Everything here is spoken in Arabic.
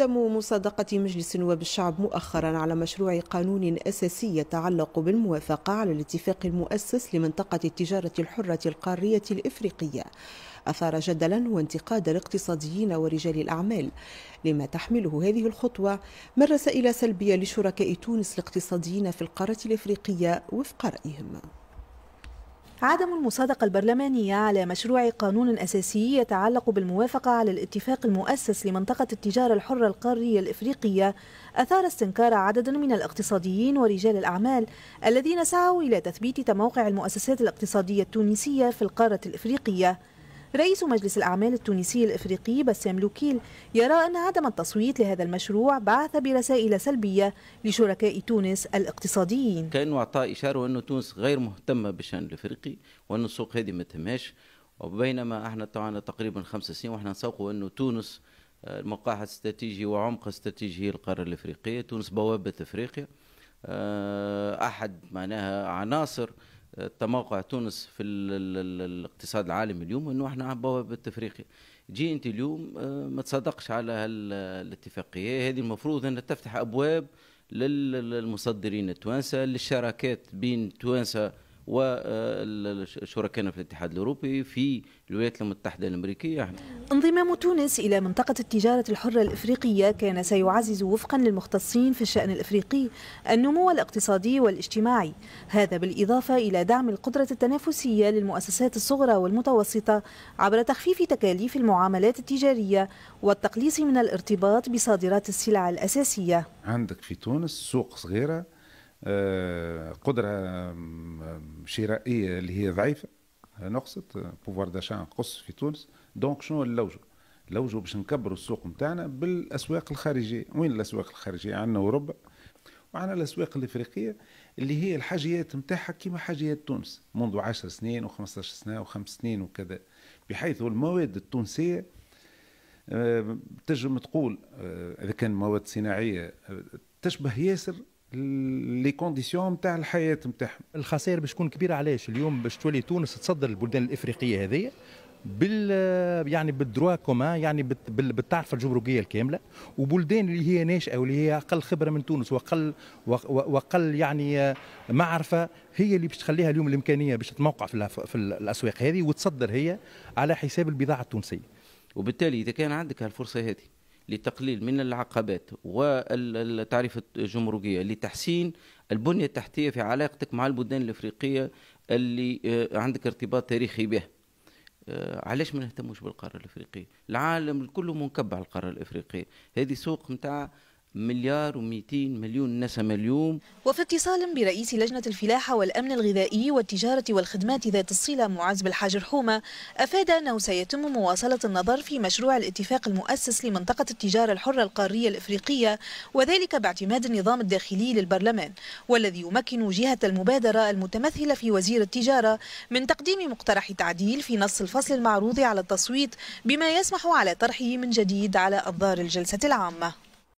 تقدم مصادقة مجلس نواب الشعب مؤخرا على مشروع قانون أساسي يتعلق بالموافقة على الاتفاق المؤسس لمنطقة التجارة الحرة القارية الإفريقية أثار جدلا وانتقاد الاقتصاديين ورجال الأعمال لما تحمله هذه الخطوة من رسائل سلبية لشركاء تونس الاقتصاديين في القارة الإفريقية وفق رأيهم عدم المصادقة البرلمانية على مشروع قانون أساسي يتعلق بالموافقة على الاتفاق المؤسس لمنطقة التجارة الحرة القارية الإفريقية أثار استنكار عدد من الاقتصاديين ورجال الأعمال الذين سعوا إلى تثبيت تموقع المؤسسات الاقتصادية التونسية في القارة الإفريقية رئيس مجلس الأعمال التونسي الإفريقي بسام لوكيل يرى أن عدم التصويت لهذا المشروع بعث برسائل سلبية لشركاء تونس الاقتصاديين كأنه أعطى إشارة أن تونس غير مهتمة بالشأن الإفريقي وأن السوق هذه ما تهمهاش وبينما احنا طبعا تقريبا خمس سنين واحنا نسوقوا أنه تونس آه، موقعها استراتيجي وعمق استراتيجي هي القارة الإفريقية تونس بوابة إفريقيا آه، أحد معناها عناصر تموقع تونس في الاقتصاد العالمي اليوم انه احنا على بوابه افريقيا جي انت اليوم آه، ما تصدقش على الاتفاقيه هذه المفروض انها تفتح ابواب للمصدرين التوانسه للشراكات بين توانسه وشركائنا في الاتحاد الاوروبي في الولايات المتحده الامريكيه انضمام تونس الى منطقه التجاره الحره الافريقيه كان سيعزز وفقا للمختصين في الشان الافريقي النمو الاقتصادي والاجتماعي هذا بالاضافه الى دعم القدره التنافسيه للمؤسسات الصغرى والمتوسطه عبر تخفيف تكاليف المعاملات التجاريه والتقليص من الارتباط بصادرات السلع الاساسيه عندك في تونس سوق صغيره آه، قدرة شرائية اللي هي ضعيفة نقصت بوفوار داشا نقص في تونس دونك شنو اللوجو اللوجو باش نكبروا السوق نتاعنا بالاسواق الخارجيه وين الاسواق الخارجيه عندنا اوروبا وعندنا الاسواق الافريقيه اللي هي الحاجيات نتاعها كيما حاجيات تونس منذ 10 سنين و15 سنه و5 سنين وكذا بحيث المواد التونسيه آه، تجم تقول آه، اذا كان مواد صناعيه تشبه ياسر لي كونديسيون نتاع الحياه نتاعهم الخسائر باش تكون كبيره علاش اليوم باش تولي تونس تصدر البلدان الافريقيه هذه بال يعني بالدروا كومان يعني بالتعرفه الجمركيه الكامله وبلدان اللي هي ناشئه واللي هي اقل خبره من تونس واقل واقل يعني آه، معرفه هي اللي باش تخليها اليوم الامكانيه باش تموقع في, في الاسواق هذه وتصدر هي على حساب البضاعه التونسيه وبالتالي اذا كان عندك هالفرصه هذه لتقليل من العقبات والتعريف الجمركية لتحسين البنية التحتية في علاقتك مع البلدان الإفريقية اللي آه، عندك ارتباط تاريخي به آه، علاش ما نهتموش بالقاره الافريقيه العالم كله منكب على القاره الافريقيه هذه سوق متاع مليار و200 مليون نسمة اليوم وفي اتصال برئيس لجنة الفلاحة والأمن الغذائي والتجارة والخدمات ذات الصلة معز بالحاج رحومه أفاد أنه سيتم مواصلة النظر في مشروع الاتفاق المؤسس لمنطقة التجارة الحرة القارية الإفريقية وذلك باعتماد النظام الداخلي للبرلمان والذي يمكن جهة المبادرة المتمثلة في وزير التجارة من تقديم مقترح تعديل في نص الفصل المعروض على التصويت بما يسمح على طرحه من جديد على أنظار الجلسة العامة